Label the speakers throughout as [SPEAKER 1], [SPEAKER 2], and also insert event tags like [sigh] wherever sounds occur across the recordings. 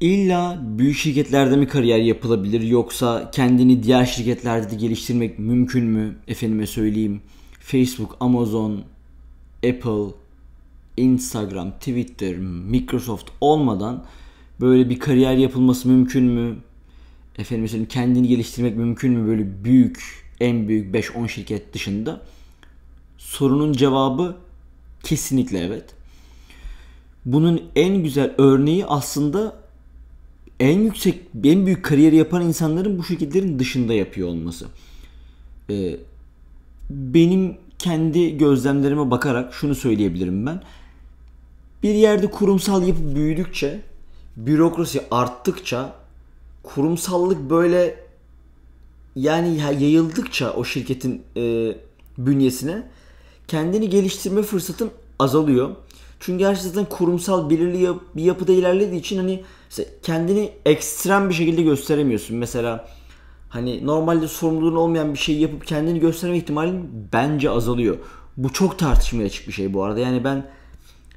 [SPEAKER 1] İlla büyük şirketlerde mi kariyer yapılabilir yoksa kendini diğer şirketlerde de geliştirmek mümkün mü? Efendime söyleyeyim. Facebook, Amazon, Apple, Instagram, Twitter, Microsoft olmadan böyle bir kariyer yapılması mümkün mü? Efendim söyleyeyim kendini geliştirmek mümkün mü böyle büyük en büyük 5-10 şirket dışında? Sorunun cevabı kesinlikle evet. Bunun en güzel örneği aslında en yüksek, en büyük kariyeri yapan insanların bu şekillerin dışında yapıyor olması. Ee, benim kendi gözlemlerime bakarak şunu söyleyebilirim ben. Bir yerde kurumsal yapı büyüdükçe, bürokrasi arttıkça, kurumsallık böyle yani yayıldıkça o şirketin e, bünyesine kendini geliştirme fırsatın azalıyor. Çünkü gerçekten şey kurumsal belirli bir yapıda ilerlediği için hani kendini ekstrem bir şekilde gösteremiyorsun. Mesela hani normalde sorumluluğun olmayan bir şey yapıp kendini gösterme ihtimalin bence azalıyor. Bu çok tartışmaya açık bir şey bu arada. Yani ben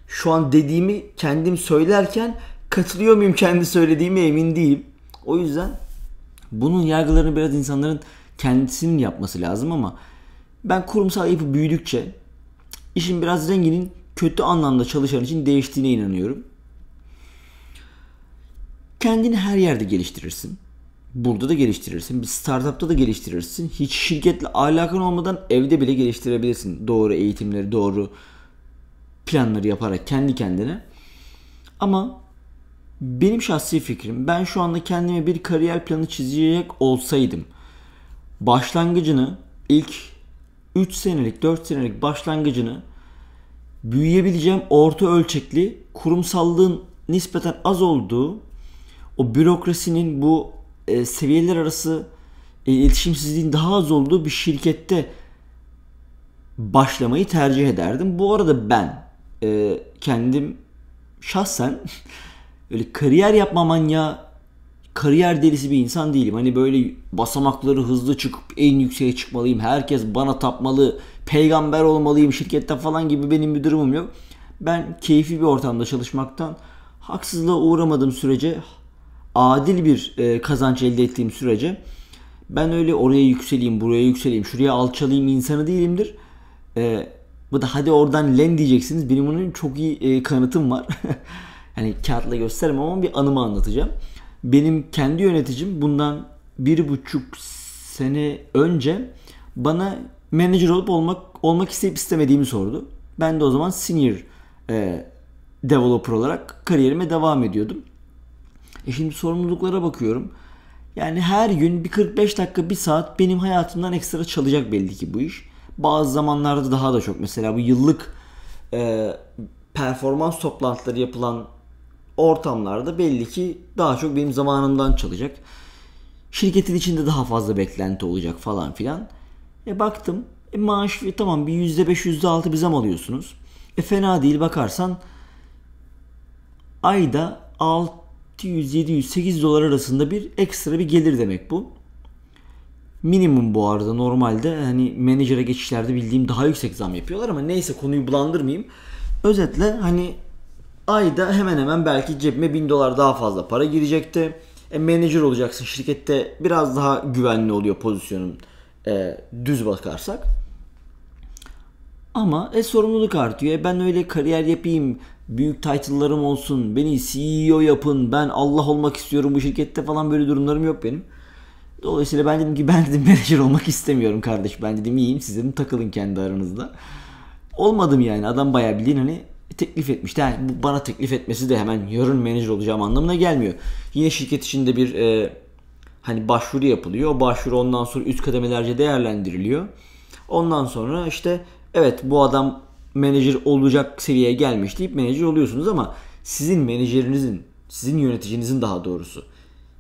[SPEAKER 1] şu an dediğimi kendim söylerken katılıyor muyum kendi söylediğime emin değilim. O yüzden bunun yargılarını biraz insanların kendisinin yapması lazım ama ben kurumsal yapı büyüdükçe işin biraz renginin kötü anlamda çalışan için değiştiğine inanıyorum. Kendini her yerde geliştirirsin. Burada da geliştirirsin. Bir startupta da geliştirirsin. Hiç şirketle alakan olmadan evde bile geliştirebilirsin. Doğru eğitimleri, doğru planları yaparak kendi kendine. Ama benim şahsi fikrim ben şu anda kendime bir kariyer planı çizecek olsaydım başlangıcını ilk 3 senelik 4 senelik başlangıcını büyüyebileceğim orta ölçekli kurumsallığın nispeten az olduğu o bürokrasinin bu e, seviyeler arası e, iletişimsizliğin daha az olduğu bir şirkette başlamayı tercih ederdim. Bu arada ben e, kendim şahsen [laughs] öyle kariyer yapma manyağı kariyer delisi bir insan değilim. Hani böyle basamakları hızlı çıkıp en yükseğe çıkmalıyım. Herkes bana tapmalı. Peygamber olmalıyım şirkette falan gibi benim bir durumum yok. Ben keyfi bir ortamda çalışmaktan haksızlığa uğramadığım sürece adil bir e, kazanç elde ettiğim sürece ben öyle oraya yükseleyim, buraya yükseleyim, şuraya alçalayım insanı değilimdir. E, bu da hadi oradan len diyeceksiniz. Benim bunun çok iyi e, kanıtım var. yani [laughs] kağıtla göstermem ama bir anımı anlatacağım. Benim kendi yöneticim bundan bir buçuk sene önce bana menajer olup olmak olmak isteyip istemediğimi sordu. Ben de o zaman senior e, developer olarak kariyerime devam ediyordum. E şimdi sorumluluklara bakıyorum. Yani her gün bir 45 dakika bir saat benim hayatımdan ekstra çalacak belli ki bu iş. Bazı zamanlarda daha da çok. Mesela bu yıllık e, performans toplantıları yapılan ortamlarda belli ki daha çok benim zamanımdan çalacak. Şirketin içinde daha fazla beklenti olacak falan filan. E baktım e maaş tamam bir %5 %6 bir zam alıyorsunuz. E fena değil bakarsan ayda 6 700-800 dolar arasında bir ekstra bir gelir demek bu. Minimum bu arada normalde hani menajere geçişlerde bildiğim daha yüksek zam yapıyorlar ama neyse konuyu bulandırmayayım. Özetle hani ayda hemen hemen belki cebime 1000 dolar daha fazla para girecekti. E, menajer olacaksın şirkette biraz daha güvenli oluyor pozisyonun e, düz bakarsak. Ama e, sorumluluk artıyor. E, ben öyle kariyer yapayım büyük title'larım olsun, beni CEO yapın, ben Allah olmak istiyorum bu şirkette falan böyle durumlarım yok benim. Dolayısıyla ben dedim ki ben dedim menajer olmak istemiyorum kardeş. Ben dedim iyiyim siz dedim takılın kendi aranızda. Olmadım yani adam bayağı bildiğin hani teklif etmişti. Yani bana teklif etmesi de hemen yarın menajer olacağım anlamına gelmiyor. Yine şirket içinde bir e, hani başvuru yapılıyor. başvuru ondan sonra üst kademelerce değerlendiriliyor. Ondan sonra işte evet bu adam menajer olacak seviyeye gelmiş deyip menajer oluyorsunuz ama sizin menajerinizin, sizin yöneticinizin daha doğrusu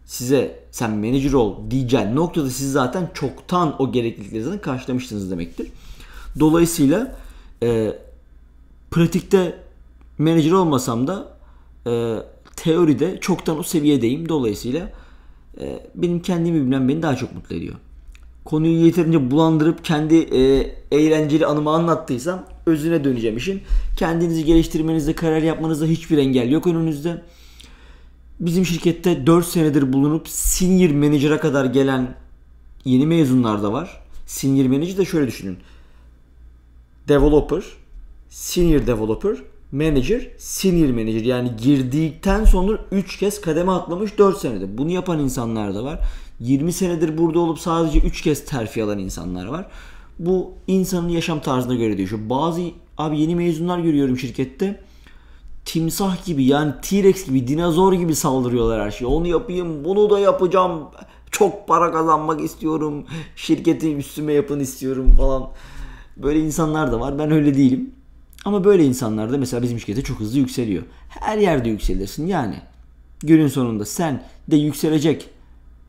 [SPEAKER 1] size sen menajer ol diyeceğin noktada siz zaten çoktan o gerekliliklerinizi karşılamıştınız demektir. Dolayısıyla e, pratikte menajer olmasam da e, teoride çoktan o seviyedeyim. Dolayısıyla e, benim kendimi bilmem beni daha çok mutlu ediyor. Konuyu yeterince bulandırıp kendi e, eğlenceli anımı anlattıysam özüne döneceğim işin. Kendinizi geliştirmenizde, karar yapmanızda hiçbir engel yok önünüzde. Bizim şirkette 4 senedir bulunup senior manager'a kadar gelen yeni mezunlar da var. Senior manager de şöyle düşünün. Developer, senior developer, manager, senior manager. Yani girdikten sonra 3 kez kademe atlamış 4 senede. Bunu yapan insanlar da var. 20 senedir burada olup sadece 3 kez terfi alan insanlar var. Bu insanın yaşam tarzına göre değişiyor. Bazı abi yeni mezunlar görüyorum şirkette. Timsah gibi yani T-Rex gibi dinozor gibi saldırıyorlar her şeyi. Onu yapayım bunu da yapacağım. Çok para kazanmak istiyorum. Şirketi üstüme yapın istiyorum falan. Böyle insanlar da var. Ben öyle değilim. Ama böyle insanlar da mesela bizim şirkete çok hızlı yükseliyor. Her yerde yükselirsin yani. Günün sonunda sen de yükselecek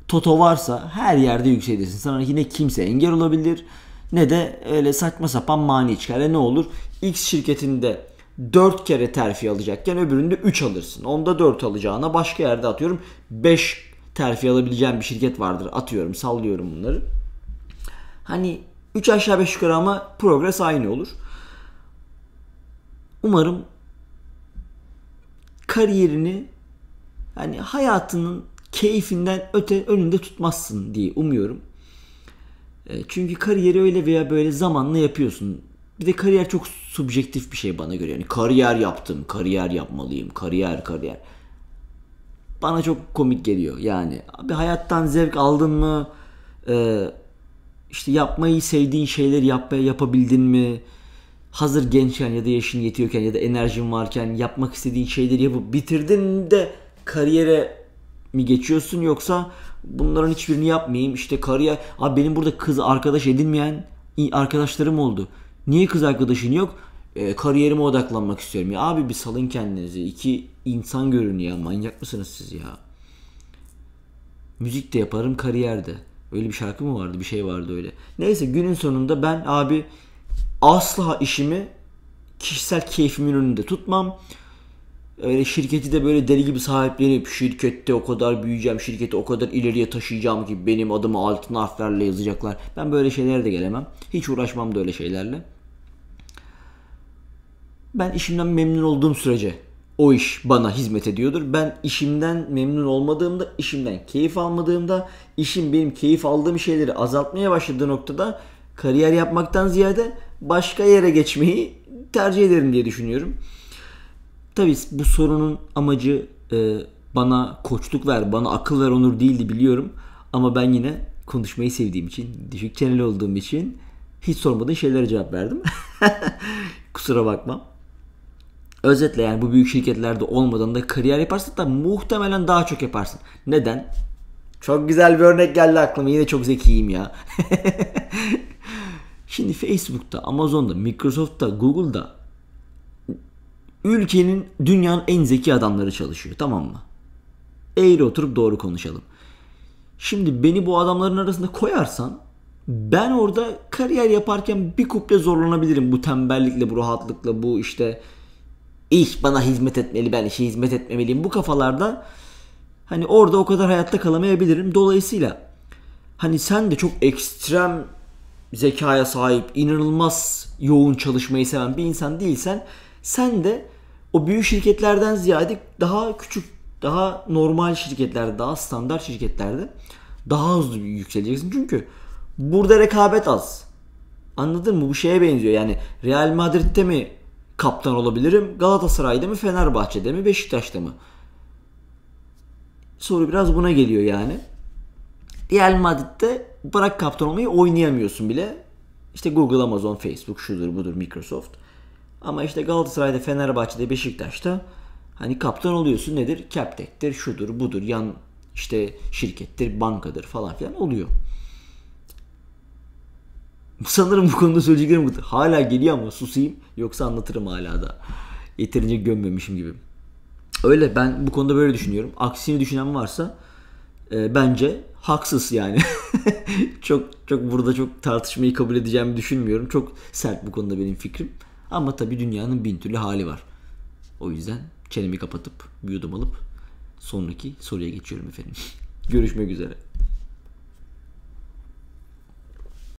[SPEAKER 1] Toto varsa her yerde yükselirsin. Sana yine kimse engel olabilir ne de öyle saçma sapan mani çıkar. E ne olur? X şirketinde 4 kere terfi alacakken öbüründe 3 alırsın. Onda 4 alacağına başka yerde atıyorum 5 terfi alabileceğim bir şirket vardır. Atıyorum sallıyorum bunları. Hani 3 aşağı 5 yukarı ama progres aynı olur. Umarım kariyerini hani hayatının keyfinden öte önünde tutmazsın diye umuyorum. E, çünkü kariyeri öyle veya böyle zamanla yapıyorsun. Bir de kariyer çok subjektif bir şey bana göre. Yani kariyer yaptım, kariyer yapmalıyım, kariyer kariyer. Bana çok komik geliyor yani. Abi hayattan zevk aldın mı? Ee, işte yapmayı sevdiğin şeyleri yapmaya yapabildin mi? Hazır gençken ya da yaşın yetiyorken ya da enerjin varken yapmak istediğin şeyleri yapıp bitirdin de kariyere mi geçiyorsun yoksa bunların hiçbirini yapmayayım işte kariyer abi benim burada kız arkadaş edinmeyen arkadaşlarım oldu. Niye kız arkadaşın yok? E, kariyerime odaklanmak istiyorum. Ya abi bir salın kendinizi. İki insan görün ya. Manyak mısınız siz ya? Müzik de yaparım kariyerde. Öyle bir şarkı mı vardı? Bir şey vardı öyle. Neyse günün sonunda ben abi asla işimi kişisel keyfimin önünde tutmam öyle şirketi de böyle deli gibi sahiplenip şirkette o kadar büyüyeceğim, şirketi o kadar ileriye taşıyacağım ki benim adımı altın harflerle yazacaklar. Ben böyle şeylere de gelemem. Hiç uğraşmam da öyle şeylerle. Ben işimden memnun olduğum sürece o iş bana hizmet ediyordur. Ben işimden memnun olmadığımda, işimden keyif almadığımda, işim benim keyif aldığım şeyleri azaltmaya başladığı noktada kariyer yapmaktan ziyade başka yere geçmeyi tercih ederim diye düşünüyorum. Tabii bu sorunun amacı e, bana koçluk ver, bana akıl ver onur değildi biliyorum. Ama ben yine konuşmayı sevdiğim için, düşük çeneli olduğum için hiç sormadığın şeylere cevap verdim. [laughs] Kusura bakma. Özetle yani bu büyük şirketlerde olmadan da kariyer yaparsın da muhtemelen daha çok yaparsın. Neden? Çok güzel bir örnek geldi aklıma. Yine çok zekiyim ya. [laughs] Şimdi Facebook'ta, Amazon'da, Microsoft'ta, Google'da Ülkenin dünyanın en zeki adamları çalışıyor tamam mı? Eğri oturup doğru konuşalım. Şimdi beni bu adamların arasında koyarsan ben orada kariyer yaparken bir kuple zorlanabilirim bu tembellikle, bu rahatlıkla, bu işte iş bana hizmet etmeli, ben işe hizmet etmemeliyim. Bu kafalarda hani orada o kadar hayatta kalamayabilirim. Dolayısıyla hani sen de çok ekstrem zekaya sahip, inanılmaz yoğun çalışmayı seven bir insan değilsen sen de o büyük şirketlerden ziyade daha küçük, daha normal şirketlerde, daha standart şirketlerde daha hızlı yükseleceksin. Çünkü burada rekabet az. Anladın mı? Bu şeye benziyor. Yani Real Madrid'de mi kaptan olabilirim? Galatasaray'da mı? Fenerbahçe'de mi? Beşiktaş'ta mı? Soru biraz buna geliyor yani. Real Madrid'de bırak kaptan olmayı oynayamıyorsun bile. İşte Google, Amazon, Facebook şudur budur Microsoft. Ama işte Galatasaray'da, Fenerbahçe'de, Beşiktaş'ta hani kaptan oluyorsun nedir? Captek'tir, şudur, budur, yan işte şirkettir, bankadır falan filan oluyor. Sanırım bu konuda söyleyeceklerim hala geliyor ama susayım yoksa anlatırım hala da. Yeterince gömmemişim gibi. Öyle ben bu konuda böyle düşünüyorum. Aksini düşünen varsa e, bence haksız yani. [laughs] çok çok burada çok tartışmayı kabul edeceğimi düşünmüyorum. Çok sert bu konuda benim fikrim. Ama tabii dünyanın bin türlü hali var. O yüzden çenemi kapatıp bir yudum alıp sonraki soruya geçiyorum efendim. [laughs] Görüşmek üzere.